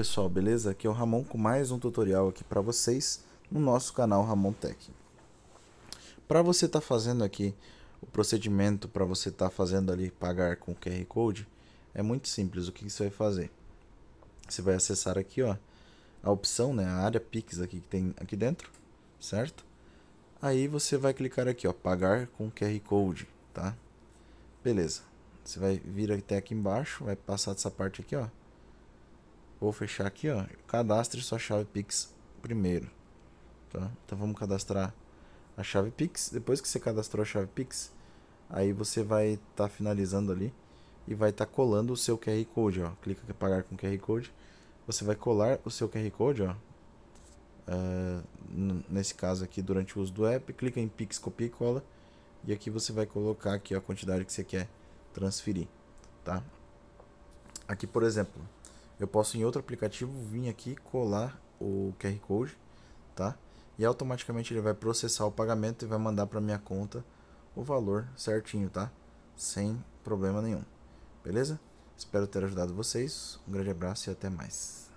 pessoal, beleza? Aqui é o Ramon com mais um tutorial aqui para vocês no nosso canal Ramon Tech. Para você estar tá fazendo aqui o procedimento para você estar tá fazendo ali pagar com QR Code, é muito simples. O que, que, você vai fazer? Você vai acessar aqui, ó, a opção, né, a área Pix aqui que tem aqui dentro, certo? Aí você vai clicar aqui, ó, pagar com QR Code, tá? Beleza. Você vai vir até aqui embaixo, vai passar dessa parte aqui, ó Vou fechar aqui, ó. Cadastre sua chave Pix primeiro. Tá? Então vamos cadastrar a chave Pix. Depois que você cadastrou a chave Pix, aí você vai estar tá finalizando ali e vai estar tá colando o seu QR Code, ó. Clica em é pagar com QR Code. Você vai colar o seu QR Code, ó. Uh, nesse caso aqui, durante o uso do app, clica em Pix, copia e cola. E aqui você vai colocar aqui a quantidade que você quer transferir, tá? Aqui, por exemplo, eu posso em outro aplicativo vir aqui colar o QR Code, tá? E automaticamente ele vai processar o pagamento e vai mandar para minha conta o valor certinho, tá? Sem problema nenhum. Beleza? Espero ter ajudado vocês. Um grande abraço e até mais.